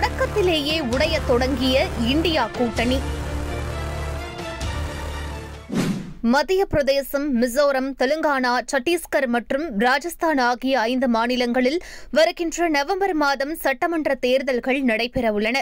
தொடக்கத்திலேயே உடைய தொடங்கிய இந்தியா கூட்டணி மத்திய பிரதேசம் மிசோரம் தெலுங்கானா சத்தீஸ்கர் மற்றும் ராஜஸ்தான் ஆகிய ஐந்து மாநிலங்களில் வருகின்ற நவம்பர் மாதம் சட்டமன்ற தேர்தல்கள் நடைபெறவுள்ளன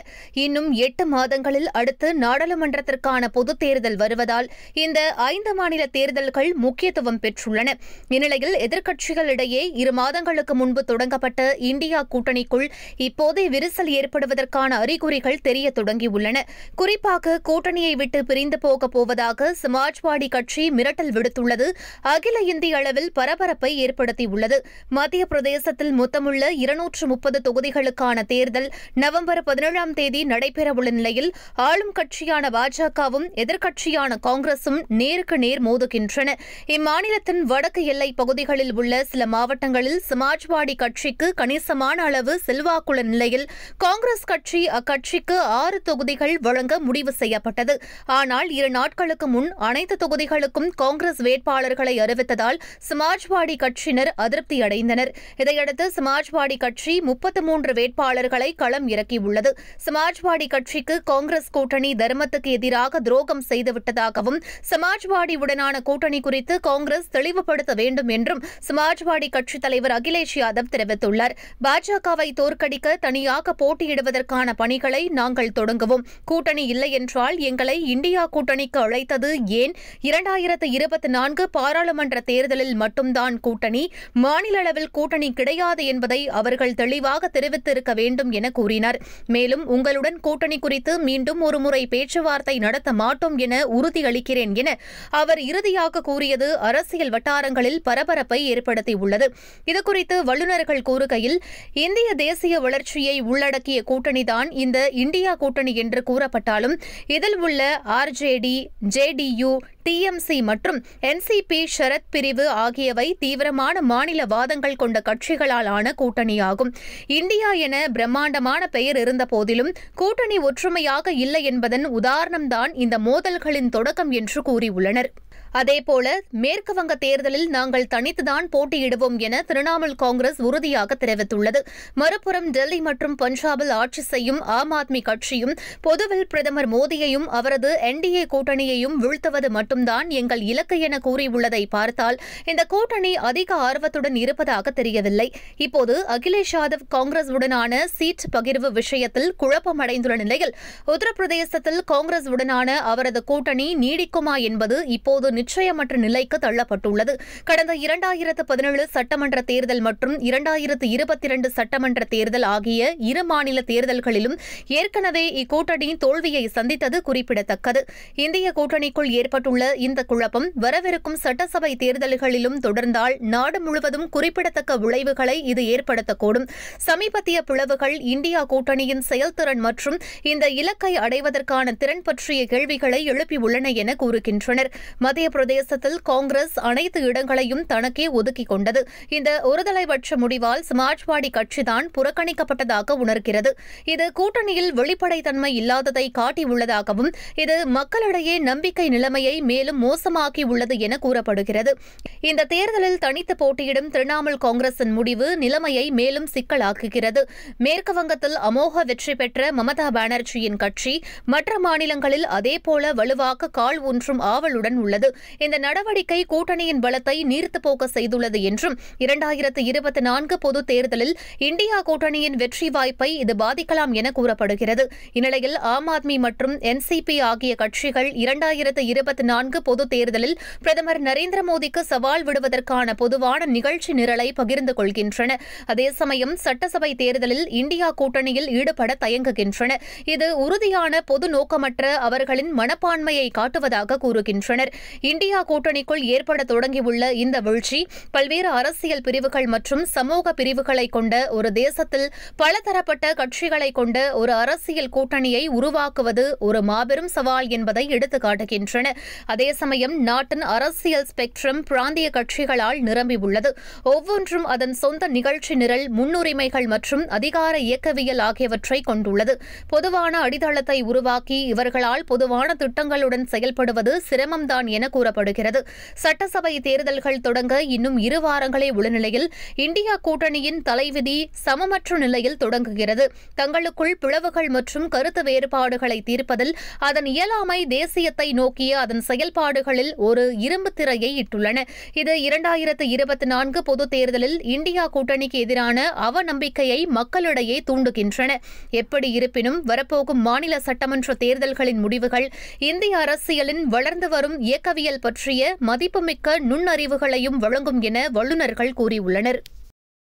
இன்னும் எட்டு மாதங்களில் அடுத்து நாடாளுமன்றத்திற்கான பொதுத் தேர்தல் வருவதால் இந்த ஐந்து மாநில தேர்தல்கள் முக்கியத்துவம் பெற்றுள்ளன இந்நிலையில் எதிர்க்கட்சிகளிடையே இரு மாதங்களுக்கு முன்பு தொடங்கப்பட்ட இந்தியா கூட்டணிக்குள் இப்போதே விரிசல் ஏற்படுவதற்கான அறிகுறிகள் தெரிய தொடங்கியுள்ளன குறிப்பாக கூட்டணியை விட்டு பிரிந்து போகப் போவதாக சமாஜ்வாடி கட்சி கட்சி மிரட்டல் விடுத்துள்ளது அகில இந்திய அளவில் பரபரப்பை ஏற்படுத்தியுள்ளது மத்திய பிரதேசத்தில் மொத்தமுள்ள இருநூற்று முப்பது தொகுதிகளுக்கான தேர்தல் நவம்பர் பதினேழாம் தேதி நடைபெறவுள்ள நிலையில் ஆளும் கட்சியான பாஜகவும் எதிர்க்கட்சியான காங்கிரசும் நேருக்கு நேர் மோதுகின்றன இம்மாநிலத்தின் வடக்கு எல்லை பகுதிகளில் உள்ள சில மாவட்டங்களில் சமாஜ்வாடி கட்சிக்கு கணிசமான அளவு செல்வாக்குள்ள நிலையில் காங்கிரஸ் கட்சி அக்கட்சிக்கு ஆறு தொகுதிகள் வழங்க முடிவு செய்யப்பட்டது ஆனால் இரு நாட்களுக்கு முன் அனைத்து தொகுதிகள் மக்களுக்கும் காங்கிரஸ் வேட்பாளர்களை அறிவித்ததால் சமாஜ்வாடி கட்சியினர் அதிருப்தி அடைந்தனர் இதையடுத்து சமாஜ்வாடி கட்சி முப்பத்து மூன்று வேட்பாளர்களை களம் இறக்கியுள்ளது சமாஜ்வாடி கட்சிக்கு காங்கிரஸ் கூட்டணி தர்மத்துக்கு எதிராக துரோகம் செய்துவிட்டதாகவும் சமாஜ்வாடியுடனான கூட்டணி குறித்து காங்கிரஸ் தெளிவுபடுத்த வேண்டும் என்றும் சமாஜ்வாடி கட்சித் தலைவர் அகிலேஷ் யாதவ் தெரிவித்துள்ளார் பாஜகவை தோற்கடிக்க தனியாக போட்டியிடுவதற்கான பணிகளை நாங்கள் தொடங்குவோம் கூட்டணி இல்லை என்றால் எங்களை இந்தியா கூட்டணிக்கு அழைத்தது ஏன் இரண்டு இரண்டாயிரத்து இருபத்தி நான்கு பாராளுமன்ற தேர்தலில் மட்டும்தான் கூட்டணி மாநில அளவில் கூட்டணி கிடையாது என்பதை அவர்கள் தெளிவாக தெரிவித்திருக்க வேண்டும் என கூறினர் மேலும் உங்களுடன் கூட்டணி குறித்து மீண்டும் ஒருமுறை பேச்சுவார்த்தை நடத்த மாட்டோம் என உறுதியளிக்கிறேன் என அவர் இறுதியாக கூறியது அரசியல் வட்டாரங்களில் பரபரப்பை ஏற்படுத்தியுள்ளது இதுகுறித்து வல்லுநர்கள் கூறுகையில் இந்திய தேசிய வளர்ச்சியை உள்ளடக்கிய கூட்டணிதான் இந்த இந்தியா கூட்டணி என்று கூறப்பட்டாலும் இதில் உள்ள ஆர்ஜேடி ஜேடியு டிஎம்சி மற்றும் என்சிபி ஷரத் பிரிவு ஆகியவை தீவிரமான மாநில வாதங்கள் கொண்ட கட்சிகளால் ஆன கூட்டணியாகும் இந்தியா என பிரம்மாண்டமான பெயர் இருந்த போதிலும் கூட்டணி ஒற்றுமையாக இல்லை என்பதன் உதாரணம்தான் இந்த மோதல்களின் தொடக்கம் என்று கூறியுள்ளனர் அதேபோல மேற்குவங்க தேர்தலில் நாங்கள் தனித்துதான் போட்டியிடுவோம் என திரிணாமுல் காங்கிரஸ் உறுதியாக தெரிவித்துள்ளது மறுபுறம் டெல்லி மற்றும் பஞ்சாபில் ஆட்சி செய்யும் ஆம் ஆத்மி கட்சியும் பொதுவில் பிரதமர் மோடியையும் அவரது என்டிஏ கூட்டணியையும் வீழ்த்துவது மட்டும்தான் எங்கள் இலக்கு என கூறியுள்ளதை பார்த்தால் இந்த கூட்டணி அதிக ஆர்வத்துடன் இருப்பதாக தெரியவில்லை இப்போது அகிலேஷ் யாதவ் காங்கிரஸ் உடனான சீட் பகிர்வு விஷயத்தில் குழப்பமடைந்துள்ள நிலையில் உத்தரப்பிரதேசத்தில் காங்கிரஸ் உடனான அவரது கூட்டணி நீடிக்குமா என்பது இப்போது நிச்சயமற்ற நிலைக்கு தள்ளப்பட்டுள்ளது கடந்த இரண்டாயிரத்து பதினேழு சட்டமன்ற தேர்தல் மற்றும் இரண்டாயிரத்து இருபத்தி இரண்டு சட்டமன்ற தேர்தல் ஆகிய இரு மாநில தேர்தல்களிலும் ஏற்கனவே இக்கூட்டணி தோல்வியை சந்தித்தது குறிப்பிடத்தக்கது இந்திய கூட்டணிக்குள் ஏற்பட்டுள்ள இந்த குழப்பம் வரவிருக்கும் சட்டசபை தேர்தல்களிலும் தொடர்ந்தால் நாடு முழுவதும் குறிப்பிடத்தக்க விளைவுகளை இது ஏற்படுத்தக்கூடும் சமீபத்திய பிளவுகள் இந்தியா கூட்டணியின் செயல்திறன் மற்றும் இந்த இலக்கை அடைவதற்கான திறன் பற்றிய கேள்விகளை எழுப்பியுள்ளன என கூறுகின்றனர் மத்திய மத்திய பிரதேசத்தில் காங்கிரஸ் அனைத்து இடங்களையும் தனக்கே ஒதுக்கிக் கொண்டது இந்த ஒருதலைபட்ச முடிவால் சமாஜ்வாடி கட்சிதான் புறக்கணிக்கப்பட்டதாக உணர்கிறது இது கூட்டணியில் வெளிப்படைத்தன்மை இல்லாததை காட்டியுள்ளதாகவும் இது மக்களிடையே நம்பிக்கை நிலைமையை மேலும் மோசமாக்கியுள்ளது என கூறப்படுகிறது இந்த தேர்தலில் தனித்து போட்டியிடும் திரிணாமுல் காங்கிரசின் முடிவு நிலைமையை மேலும் சிக்கலாக்குகிறது மேற்கு வங்கத்தில் அமோக வெற்றி பெற்ற மமதா பானர்ஜியின் கட்சி மற்ற மாநிலங்களில் அதேபோல வலுவாக கால் ஊன்றும் ஆவலுடன் உள்ளது இந்த நடவடிக்கை கூட்டணியின் பலத்தை நீர்த்து போக்க செய்துள்ளது என்றும் இரண்டாயிரத்து இருபத்தி நான்கு பொதுத் தேர்தலில் இந்தியா கூட்டணியின் வெற்றி வாய்ப்பை இது பாதிக்கலாம் என கூறப்படுகிறது இந்நிலையில் ஆம் ஆத்மி மற்றும் என்சிபி ஆகிய கட்சிகள் இரண்டாயிரத்து இருபத்தி நான்கு பொதுத் தேர்தலில் பிரதமர் நரேந்திர மோடிக்கு சவால் விடுவதற்கான பொதுவான நிகழ்ச்சி நிரலை பகிர்ந்து கொள்கின்றன அதே சமயம் சட்டசபை தேர்தலில் இந்தியா கூட்டணியில் ஈடுபட தயங்குகின்றன இது உறுதியான பொது நோக்கமற்ற அவர்களின் மனப்பான்மையை காட்டுவதாக கூறுகின்றனர் இந்தியா கூட்டணிக்குள் ஏற்பட தொடங்கியுள்ள இந்த வீழ்ச்சி பல்வேறு அரசியல் பிரிவுகள் மற்றும் சமூக பிரிவுகளை கொண்ட ஒரு தேசத்தில் பலதரப்பட்ட கட்சிகளை கொண்ட ஒரு அரசியல் கூட்டணியை உருவாக்குவது ஒரு மாபெரும் சவால் என்பதை எடுத்துக்காட்டுகின்றன அதே சமயம் நாட்டின் அரசியல் ஸ்பெக்ட்ரம் பிராந்திய கட்சிகளால் நிரம்பியுள்ளது ஒவ்வொன்றும் அதன் சொந்த நிகழ்ச்சி நிரல் முன்னுரிமைகள் மற்றும் அதிகார இயக்கவியல் ஆகியவற்றை கொண்டுள்ளது பொதுவான அடித்தளத்தை உருவாக்கி இவர்களால் பொதுவான திட்டங்களுடன் செயல்படுவது சிரமம்தான் என கூறப்படுகிறது சட்டசபை தேர்தல்கள் தொடங்க இன்னும் இரு வாரங்களே உள்ள நிலையில் இந்தியா கூட்டணியின் தலைவிதி சமமற்ற நிலையில் தொடங்குகிறது தங்களுக்குள் பிளவுகள் மற்றும் கருத்து வேறுபாடுகளை தீர்ப்பதில் அதன் இயலாமை தேசியத்தை நோக்கிய அதன் செயல்பாடுகளில் ஒரு இரும்பு திரையை இட்டுள்ளன இது இரண்டாயிரத்து இருபத்தி நான்கு பொதுத் தேர்தலில் இந்தியா கூட்டணிக்கு எதிரான அவநம்பிக்கையை மக்களிடையே தூண்டுகின்றன எப்படி இருப்பினும் வரப்போகும் மாநில சட்டமன்ற தேர்தல்களின் முடிவுகள் இந்திய அரசியலின் வளர்ந்து வரும் இயக்கவியல் அறிவியல் பற்றிய மதிப்புமிக்க நுண்ணறிவுகளையும் வழங்கும் என வல்லுநர்கள் கூறியுள்ளனர்